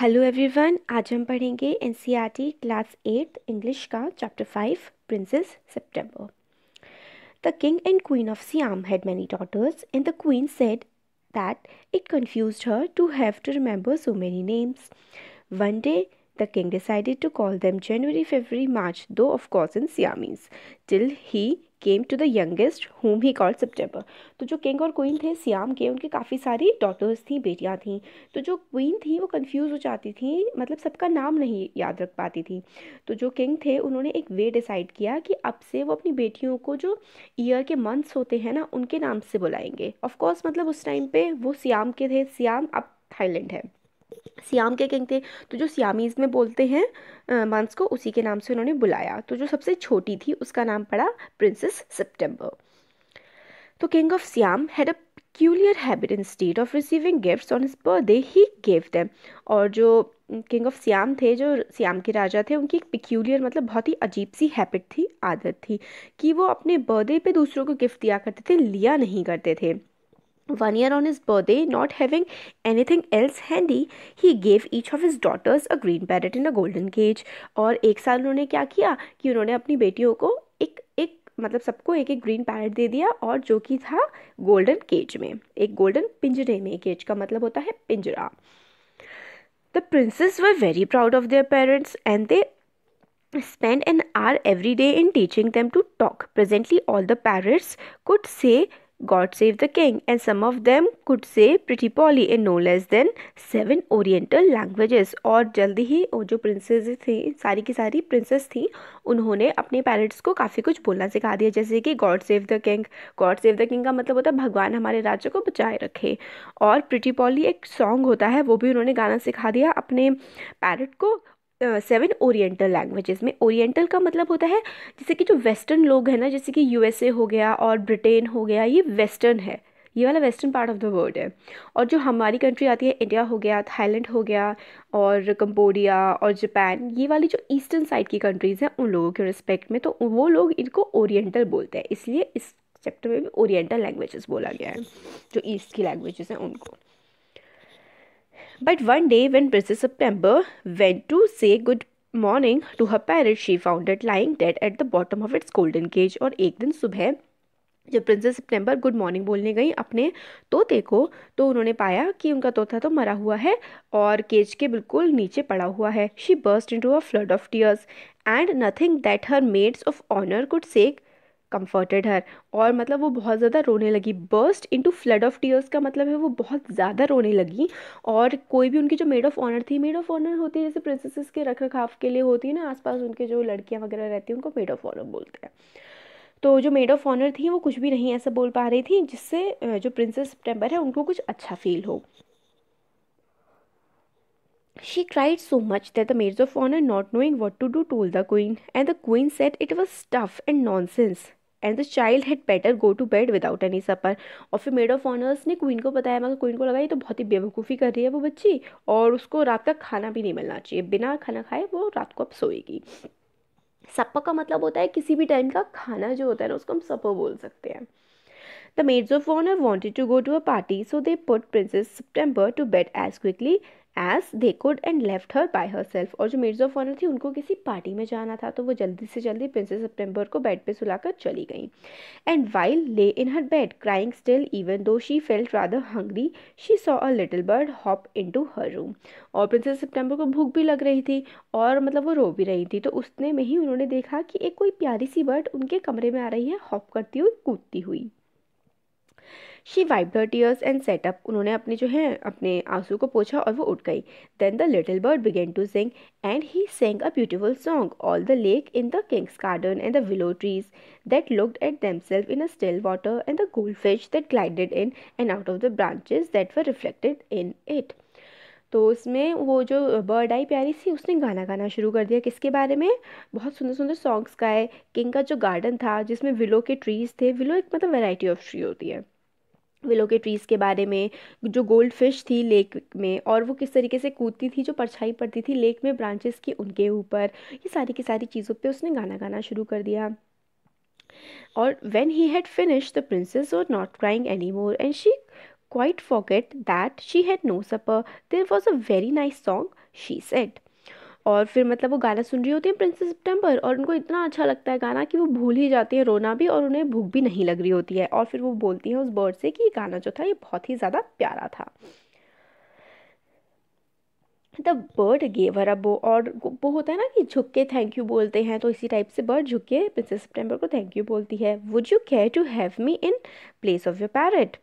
Hello everyone आज हम पढ़ेंगे एन क्लास एट इंग्लिश का chapter five princess September the king and queen of Siam had many daughters and the queen said that it confused her to have to remember so many names one day The king decided to call them January, February, March, though of course in Siamese, till he came to the youngest whom he called September तो जो king और queen थे SIAM के उनके काफ़ी सारी daughters थी बेटियाँ थीं तो जो क्वीन थी वो कन्फ्यूज हो जाती थी मतलब सबका नाम नहीं याद रख पाती थी तो जो किंग थे उन्होंने एक वे डिसाइड किया कि अब से वो अपनी बेटियों को जो ईयर के मंथ्स होते हैं ना उनके नाम से बुलाएंगे ऑफकोर्स मतलब उस टाइम पर वो सियाम के थे सियाम अब थाईलैंड है सियाम के कहते हैं तो जो सियामीज़ में बोलते हैं मंस को उसी के नाम से उन्होंने बुलाया तो जो सबसे छोटी थी उसका नाम पड़ा प्रिंसेस सितंबर तो king of Siam had a peculiar habit instead of receiving gifts on his birthday he gave them और जो किंग ऑफ सियाम थे जो सियाम के राजा थे उनकी एक पिक्यूलियर मतलब बहुत ही अजीब सी हैबिट थी आदत थी कि वो अपने बर्थडे पे दूसरों को गिफ्ट दिया करते थे लिया नहीं करते थे One year on his birthday, not having anything else handy, he gave each of his daughters a green parrot in a golden cage. और एक साल उन्होंने क्या किया कि उन्होंने अपनी बेटियों को एक एक मतलब सबको एक एक ग्रीन पैरेट दे दिया और जो कि था गोल्डन केज में एक गोल्डन पिंजरे में केज का मतलब होता है पिंजरा the princess were very proud of their parents and they spend an every day in teaching them to talk presently all the parents could say God Save the King, and some of them could say Pretty Polly in no less than seven Oriental languages. और जल्दी ही वो जो princess थी सारी की सारी princess थी उन्होंने अपने पेरेंट्स को काफ़ी कुछ बोलना सिखा दिया जैसे कि God save the king God save the king का मतलब होता है भगवान हमारे राज्य को बचाए रखे और प्रिटी पॉली एक सॉन्ग होता है वो भी उन्होंने गाना सिखा दिया अपने पैरट को सेवन ओरिएंटल लैंग्वेजेस में ओरिएंटल का मतलब होता है जैसे कि जो वेस्टर्न लोग हैं ना जैसे कि यूएसए हो गया और ब्रिटेन हो गया ये वेस्टर्न है ये वाला western part of the world है और जो हमारी कंट्री आती है इंडिया हो गया थाईलैंड हो गया और कंबोडिया और जापान ये वाली जो ईस्टर्न साइड की कंट्रीज़ हैं उन लोगों के रिस्पेक्ट में तो वो लोग इनको ओरिएंटल बोलते हैं इसलिए इस चैप्टर में भी ओरिएंटल लैंग्वेजेस बोला गया है जो ईस्ट की लैंग्वेजेस हैं उनको But one day, when Princess September went to say good morning to her parents, she found it lying dead at the bottom of its golden cage. और एक दिन सुबह जब प्रिंसेस सितंबर गुड मॉर्निंग बोलने गई अपने तोते को तो उन्होंने पाया कि उनका तोता तो मरा हुआ है और केज के बिल्कुल नीचे पड़ा हुआ है she burst into a flood of tears and nothing that her maids of honour could say comforted her और मतलब वो बहुत ज़्यादा रोने लगी burst into flood of tears का मतलब है वो बहुत ज़्यादा रोने लगी और कोई भी उनकी जो मेड ऑफ ऑनर थी मेड ऑफ ऑनर होती है जैसे प्रिंसेसेस के रख रखाव के लिए होती है ना आसपास उनके जो लड़कियाँ वगैरह रहती हैं उनको मेड ऑफ ऑनर बोलते हैं तो जो मेड ऑफ ऑनर थी वो कुछ भी नहीं ऐसा बोल पा रही थी जिससे जो प्रिंसेस टेम्पर है उनको कुछ अच्छा फील हो She cried so much that the maids of honor, not knowing what to do, told the queen, and the queen said it was stuff and nonsense. And the child had better go to bed without any supper और फिर maid of honours ने queen को बताया मगर queen को लगा ये तो बहुत ही बेवकूफ़ी कर रही है वो बच्ची और उसको रात का खाना भी नहीं मिलना चाहिए बिना खाना खाए वो रात को अब सोएगी सप्पा का मतलब होता है किसी भी टाइम का खाना जो होता है ना उसको हम सप्पा बोल सकते हैं the maids of honour wanted to go to a party so they put princess September to bed as quickly as they could and left her by herself और जो मेड्स ऑफ ऑनर थी उनको किसी party में जाना था तो वो जल्दी से जल्दी प्रिंसेस सप्टेम्बर को बेड पे सुलाकर चली गई and while lay in her bed crying still even though she felt rather hungry she saw a little bird hop into her room और प्रिंसेस सप्टेम्बर को भूख भी लग रही थी और मतलब वो रो भी रही थी तो उसने में ही उन्होंने देखा कि एक कोई प्यारी सी बर्ड उनके कमरे में आ रही है हॉप करती हुई कूदती हुई she wipe the and sat up उन्होंने अपने जो है अपने आंसू को पोछा और वो उठ गई then the little bird began to sing and he sang a beautiful song all the lake in the king's garden and the willow trees that looked at themselves in a still water and the gold fish that glided in and out of the branches that were reflected in it तो उसमें वो जो bird आई प्यारी सी उसने गाना गाना शुरू कर दिया किसके बारे में बहुत सुंदर सुंदर सॉन्ग्स गाए किंग का जो गार्डन था जिसमें विलो के ट्रीज़ थे विलो एक मतलब वैरायटी ऑफ ट्री होती है विलो के ट्रीज़ के बारे में जो गोल्ड फिश थी लेक में और वो किस तरीके से कूदती थी जो परछाई पड़ती थी लेक में ब्रांचेस की उनके ऊपर ये सारी की सारी चीज़ों पे उसने गाना गाना शुरू कर दिया और when he had finish the princess और not crying any more and she quite forget that she had no supper there was a very nice song she said और फिर मतलब वो गाना सुन रही होती है प्रिंसेस सितंबर और उनको इतना अच्छा लगता है गाना कि वो भूल ही जाती है रोना भी और उन्हें भूख भी नहीं लग रही होती है और फिर वो बोलती हैं उस बर्ड से कि ये गाना जो था ये बहुत ही ज़्यादा प्यारा था द बर्ड गेवर अब वो और वो होता है ना कि झुक के थैंक यू बोलते हैं तो इसी टाइप से बर्ड झुक के प्रिंसेस सितंबर को थैंक यू बोलती है would you care to have me in place of your parrot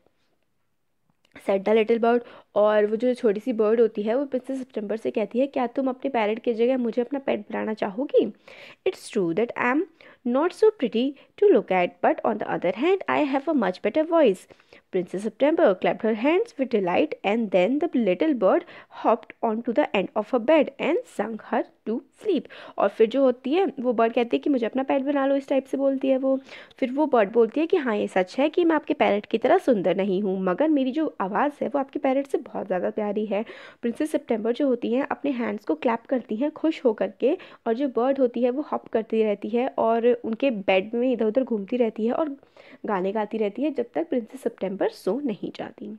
said the little bird और वो जो छोटी सी बर्ड होती है वो प्रिंसेस सितंबर से कहती है क्या तुम अपने पैरट की जगह मुझे अपना पेट बनाना चाहोगी it's true that I am not so pretty to look at but on the other hand I have a much better voice September clapped her hands with delight and then the little bird hopped on to the end of a bed and sang her to sleep और फिर जो होती है वो bird कहती है कि मुझे अपना पैट बना लो इस टाइप से बोलती है वो फिर वो बर्ड बोलती है कि हाँ ये सच है कि मैं आपके पैरट की तरह सुंदर नहीं हूँ मगर मेरी जो आवाज़ है वो आपके पैरट से बहुत ज़्यादा प्यारी है प्रिंसेस सेप्टेम्बर जो होती हैं अपने हैंड्स को क्लैप करती हैं खुश हो करके और जो बर्ड होती है वो हॉप करती रहती है और उनके बेड में इधर उधर घूमती रहती है और गाने गाती रहती है जब तक प्रिंसेस सेप्टेम्बर सो नहीं जाती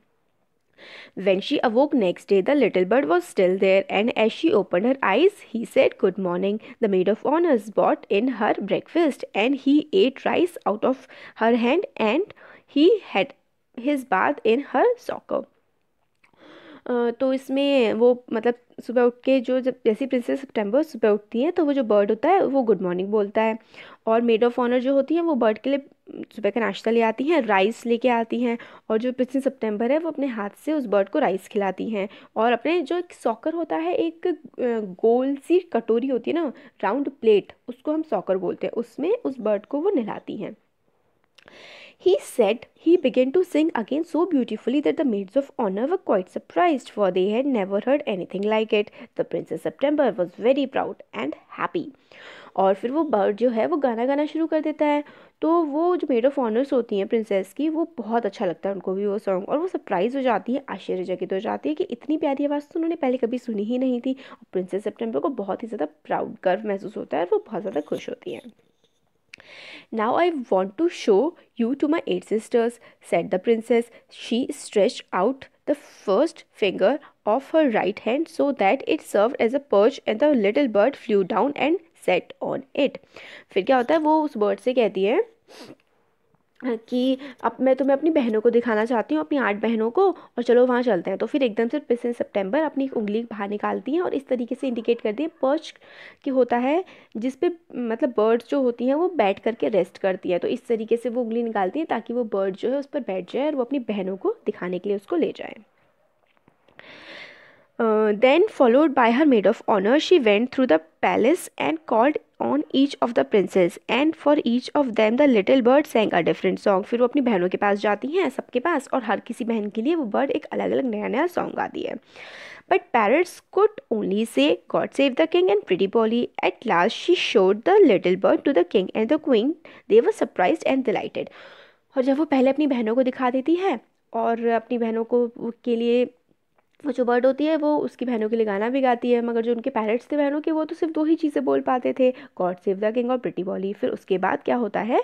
When she awoke next day, the little bird was still there, and as she opened her eyes, he said, Good morning. The maid of honor brought in her breakfast, and he ate rice out of her hand, and he had his bath in her soccer. तो इसमें वो मतलब सुबह उठ के जो जब जैसी प्रिंसेस सितंबर सुबह उठती है तो वो जो बर्ड होता है वो गुड मॉर्निंग बोलता है और मेड ऑफ ऑनर जो होती है वो बर्ड के लिए सुबह का नाश्ता ले आती हैं राइस लेके आती हैं और जो पिछले सितंबर है वो अपने हाथ से उस बर्ड को राइस खिलाती हैं और अपने जो एक सॉकर होता है एक गोल सी कटोरी होती है ना राउंड प्लेट उसको हम सॉकर बोलते हैं उसमें उस बर्ड को वो नहलाती हैं He said he began to sing again so beautifully that the maids of honor were quite surprised, for they had never heard anything like it. The Princess September was very proud and happy. और फिर वो bird जो है वो गाना गाना शुरू कर देता है तो वो जो मेड ऑफ ऑनर्स होती हैं प्रिंसेस की वो बहुत अच्छा लगता है उनको भी वो सॉन्ग और वो सरप्राइज़ हो जाती है आश्चर्यचकित हो जाती है कि इतनी प्यारी आवाज़ तो उन्होंने पहले कभी सुनी ही नहीं थी और प्रिंसेस सेप्टेम्बर को बहुत ही ज़्यादा प्राउड गर्व महसूस होता है और वो बहुत ज़्यादा खुश होती हैं now I want to show you to my eight sisters said the princess she stretch out the first finger of her right hand so that it serve as a perch and the little bird flew down and sat on it फिर क्या होता है वो उस bird से कहती है कि अब मैं तुम्हें अपनी बहनों को दिखाना चाहती हूँ अपनी आठ बहनों को और चलो वहाँ चलते हैं तो फिर एकदम से पिछले सितंबर अपनी उंगली बाहर निकालती हैं और इस तरीके से इंडिकेट करती हैं पर्च कि होता है जिस पे मतलब बर्ड्स जो होती हैं वो बैठ करके रेस्ट करती है तो इस तरीके से वो उंगली निकालती हैं ताकि वो बर्ड जो है उस पर बैठ जाए और वो अपनी बहनों को दिखाने के लिए उसको ले जाए then followed followed her maid of honour she went through the palace and called on each of the the and for each of of the little little bird sang different song फिर वो अपनी बहनों के पास जाती हैं सबके पास और हर किसी बहन के लिए वो बर्ड एक अलग अलग नया नया सॉन्ग गाती है but parrots could only say God save the king and pretty Polly at last she showed the little bird to the king and the queen they were surprise and delighted और जब वो पहले अपनी बहनों को दिखा देती है और अपनी बहनों को के लिए वो जो बर्ड होती है वो उसकी बहनों के लिए गाना भी गाती है मगर जो उनके पेरेंट्स थे बहनों के वो तो सिर्फ दो ही चीज़ें बोल पाते थे गॉड सेव द किंग और प्रिटी बॉली फिर उसके बाद क्या होता है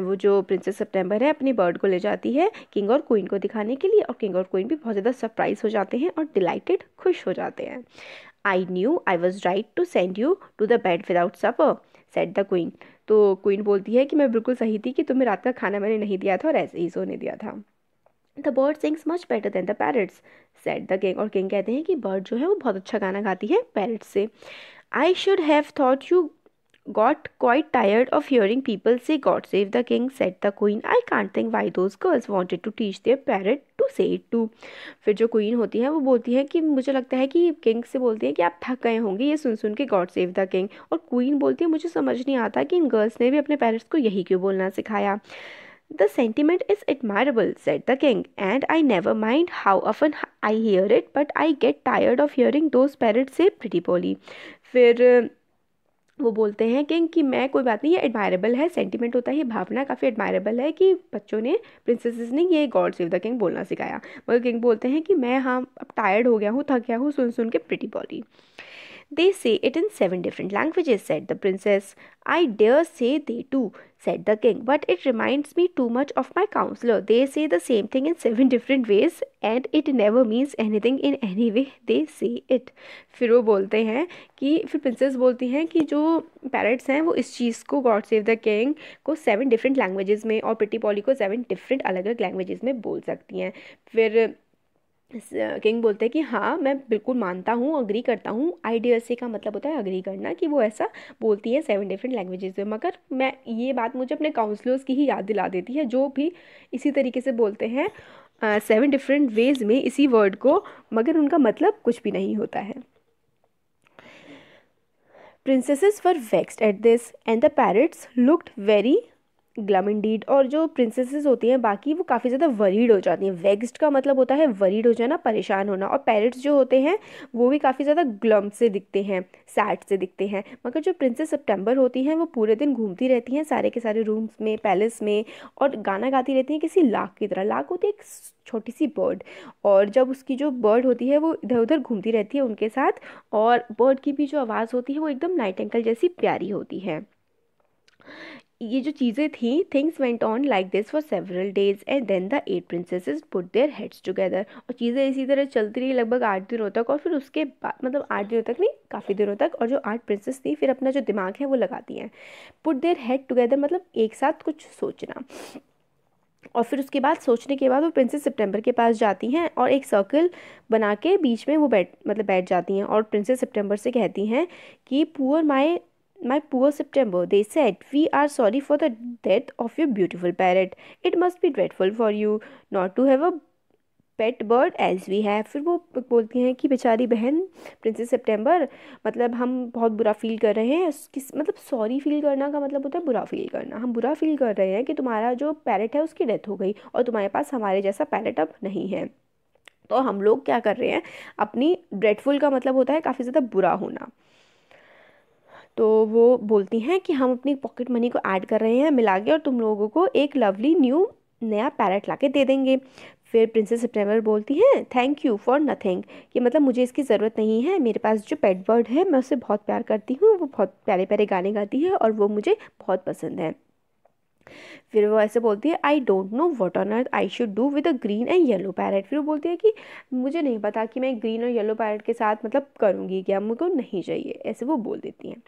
वो जो प्रिंसेस सितंबर है अपनी बर्ड को ले जाती है किंग और क्वीन को दिखाने के लिए और किंग और क्वीन भी बहुत ज़्यादा सरप्राइज हो जाते हैं और डिलइटेड खुश हो जाते हैं I knew I was right to send you to the bed without supper said the queen तो क्वीन बोलती है कि मैं बिल्कुल सही थी कि तुम्हें रात का खाना मैंने नहीं दिया था और ऐसे ही सोने दिया था the bird sings much better than the parrots said the king और किंग कहते हैं कि बर्ड जो है वो बहुत अच्छा गाना गाती है पैरट से I should have thought you got quite tired of hearing people say God save the king said the queen I can't think why those girls wanted to teach their parrot to say it too फिर जो queen होती है वो बोलती है कि मुझे लगता है कि किंग से बोलती है कि आप थक गए होंगे ये सुन सुन के गॉड सेव द किंग और क्वीन बोलती है मुझे समझ नहीं आता कि इन गर्ल्स ने भी अपने पेरेंट्स को यही क्यों बोलना सिखाया The sentiment is admirable, said the king, and I never mind how often I hear it, but I get tired of hearing those parrots say pretty poly. फिर वो बोलते हैं किंग कि मैं कोई बात नहीं ये एडमायरेबल है सेंटिमेंट होता है ये भावना काफ़ी एडमायरेबल है कि बच्चों ने प्रिंसेसेस ने ये गॉड सेव द किंग बोलना सिखाया मगर किंग बोलते हैं कि मैं हाँ अब टायर्ड हो गया हूँ थक गया हूँ सुन सुन के pretty Polly They say it in seven different languages, said the princess. I dare say they do, said the king, but it reminds me too much of my counselor. They say the same thing in seven different ways and it never means anything in any way they say it. फिर वो बोलते हैं कि फिर princess बोलती हैं कि जो पैरट्स हैं वो इस चीज़ को गॉड सेव द किंग को सेवन डिफरेंट लैंग्वेजेस में और पिटी पॉली को सेवन डिफरेंट अलग अलग लैंग्वेजेस में बोल सकती हैं फिर किंग बोलते हैं कि हाँ मैं बिल्कुल मानता हूँ अग्री करता हूँ से का मतलब होता है अग्री करना कि वो ऐसा बोलती है सेवन डिफरेंट लैंग्वेजेस में मगर मैं ये बात मुझे अपने काउंसलर्स की ही याद दिला देती है जो भी इसी तरीके से बोलते हैं सेवन डिफरेंट वेज में इसी वर्ड को मगर उनका मतलब कुछ भी नहीं होता है princess for vexed at this and the parrots looked very glum indeed और जो प्रिंसेसेस होती हैं बाकी वो काफ़ी ज़्यादा वरीड हो जाती हैं वेग्स्ड का मतलब होता है वरीड हो जाना परेशान होना और पैरट्स जो होते हैं वो भी काफ़ी ज़्यादा ग्लम से दिखते हैं सैड से दिखते हैं मगर जो प्रिंसेस सितंबर होती हैं वो पूरे दिन घूमती रहती हैं सारे के सारे रूम्स में पैलेस में और गाना गाती रहती हैं किसी लाख की तरह लाख होती है एक छोटी सी बर्ड और जब उसकी जो बर्ड होती है वो इधर उधर घूमती रहती है उनके साथ और बर्ड की भी जो आवाज़ होती है वो एकदम नाइट एंकल जैसी प्यारी होती है ये जो चीज़ें थी things went on like this for several days and then the eight princesses put their heads together और चीज़ें इसी तरह चलती रही लगभग आठ दिनों तक और फिर उसके बाद मतलब आठ दिनों तक नहीं काफ़ी दिनों तक और जो आठ प्रिंसेस थी फिर अपना जो दिमाग है वो लगाती हैं पुट देयर हेड टुगेदर मतलब एक साथ कुछ सोचना और फिर उसके बाद सोचने के बाद वो प्रिंसेस सितंबर के पास जाती हैं और एक सर्कल बना के बीच में वो बैठ मतलब बैठ जाती हैं और प्रिंसेस सितंबर से कहती हैं कि poor my my poor September, they said, we are sorry for the death of your beautiful parrot. It must be dreadful for you not to have a pet bird as we have फिर वो बोलती हैं कि बेचारी बहन princess सितंबर मतलब हम बहुत बुरा फील कर रहे हैं किस मतलब सॉरी फील करना का मतलब होता है बुरा फील करना हम बुरा फील कर रहे हैं कि तुम्हारा जो पैरट है उसकी डेथ हो गई और तुम्हारे पास हमारे जैसा पैरेट अब नहीं है तो हम लोग क्या कर रहे हैं अपनी ड्रेडफुल का मतलब होता है काफ़ी ज़्यादा बुरा होना तो वो बोलती हैं कि हम अपनी पॉकेट मनी को ऐड कर रहे हैं मिला के और तुम लोगों को एक लवली न्यू नया पैरेट ला के दे देंगे फिर प्रिंसेस सप्टेम्बर बोलती हैं थैंक यू फॉर नथिंग कि मतलब मुझे इसकी ज़रूरत नहीं है मेरे पास जो पेट बर्ड है मैं उसे बहुत प्यार करती हूँ वो बहुत प्यारे प्यारे गाने गाती है और वो मुझे बहुत पसंद है फिर वो ऐसे बोलती है I don't know what on earth I should do with a green and yellow parrot फिर वो बोलती है कि मुझे नहीं पता कि मैं ग्रीन और येलो पैरेट के साथ मतलब करूँगी क्या मुझको नहीं चाहिए ऐसे वो बोल देती हैं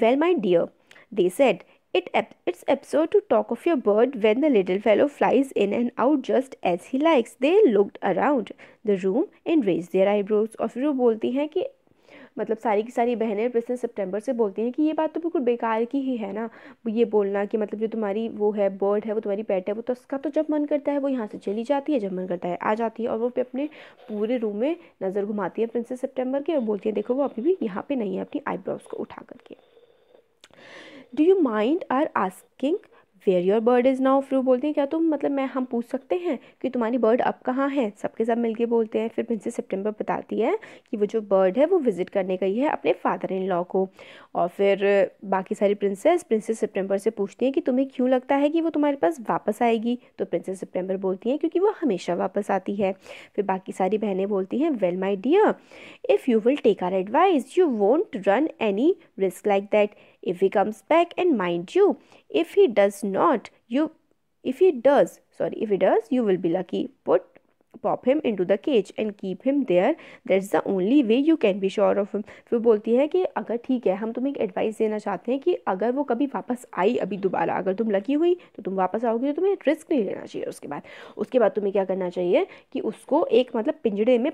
well my dear they said it it's absurd to talk of your bird when the little fellow flies in and out just as he likes they looked around the room and raise their eyebrows और फिर वो बोलती हैं कि मतलब सारी की सारी बहनें प्रेजेंट सितंबर से बोलती हैं कि ये बात तो बिल्कुल बेकार की ही है ना ये बोलना कि मतलब जो तुम्हारी वो है बर्ड है वो तुम्हारी पेट है वो तो उसका तो जब मन करता है वो यहाँ से चली जाती है जब मन करता है आ जाती है और वो अपने पूरे रूम में नज़र घुमाती है प्रिंसेस सेप्टेम्बर की और बोलती है देखो वो अभी भी यहाँ पर नहीं है अपनी आईब्रोज को उठा करके do you mind our asking where your bird is now फ्रू बोलते हैं क्या तुम मतलब मैं हम पूछ सकते हैं कि तुम्हारी बर्ड अब कहाँ है सबके सब मिलके बोलते हैं फिर प्रिंसेस सितंबर बताती है कि वो जो बर्ड है वो विज़िट करने गई है अपने फादर इन लॉ को और फिर बाकी सारी प्रिंसेस प्रिंसेस सितंबर से पूछती हैं कि तुम्हें क्यों लगता है कि वो तुम्हारे पास वापस आएगी तो प्रिंसेस सितंबर बोलती हैं क्योंकि वो हमेशा वापस आती है फिर बाकी सारी बहनें बोलती हैं well my dear if you will take our advice you won't run any risk like that if he comes back and mind you if he does not you if he does sorry if he does you will be lucky put pop him to the cage and keep him there that is the only way you can be sure of him फिर बोलती है कि अगर ठीक है हम तुम्हें एक एडवाइस देना चाहते हैं कि अगर वो कभी वापस आई अभी दोबारा अगर तुम लकी हुई तो तुम वापस आओगे तो तुम्हें रिस्क नहीं लेना चाहिए उसके बाद उसके बाद तुम्हें क्या करना चाहिए कि उसको एक मतलब पिंजड़े में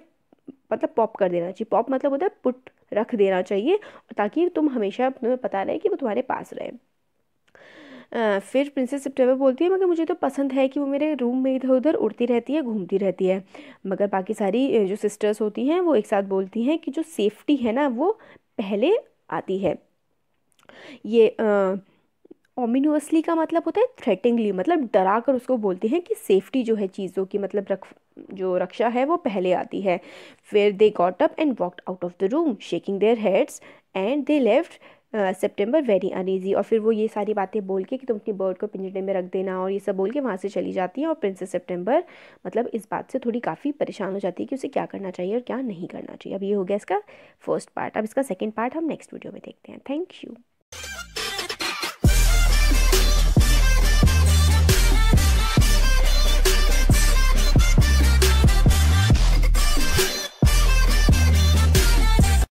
मतलब पॉप कर देना चाहिए पॉप मतलब होता है पुट रख देना चाहिए ताकि तुम हमेशा तुम्हें पता रहे कि वो तुम्हारे पास रहे आ, फिर प्रिंसेस सेप्टेम्बर बोलती है मगर मुझे तो पसंद है कि वो मेरे रूम में इधर उधर उड़ती रहती है घूमती रहती है मगर बाकी सारी जो सिस्टर्स होती हैं वो एक साथ बोलती हैं कि जो सेफ्टी है ना वो पहले आती है ये ओमिनुअसली का मतलब होता है थ्रेटिंगली मतलब डरा कर उसको बोलती हैं कि सेफ्टी जो है चीज़ों की मतलब रख जो रक्षा है वो पहले आती है फिर they got up and walked out of the room shaking their heads and they left September very uneasy और फिर वो ये सारी बातें बोल के कि तुम अपनी बर्ड को पिंजरे में रख देना और ये सब बोल के वहाँ से चली जाती है और प्रिंसेस सेप्टेम्बर मतलब इस बात से थोड़ी काफ़ी परेशान हो जाती है कि उसे क्या करना चाहिए और क्या नहीं करना चाहिए अब ये हो गया इसका फर्स्ट पार्ट अब इसका सेकेंड पार्ट हम नेक्स्ट वीडियो में देखते हैं थैंक यू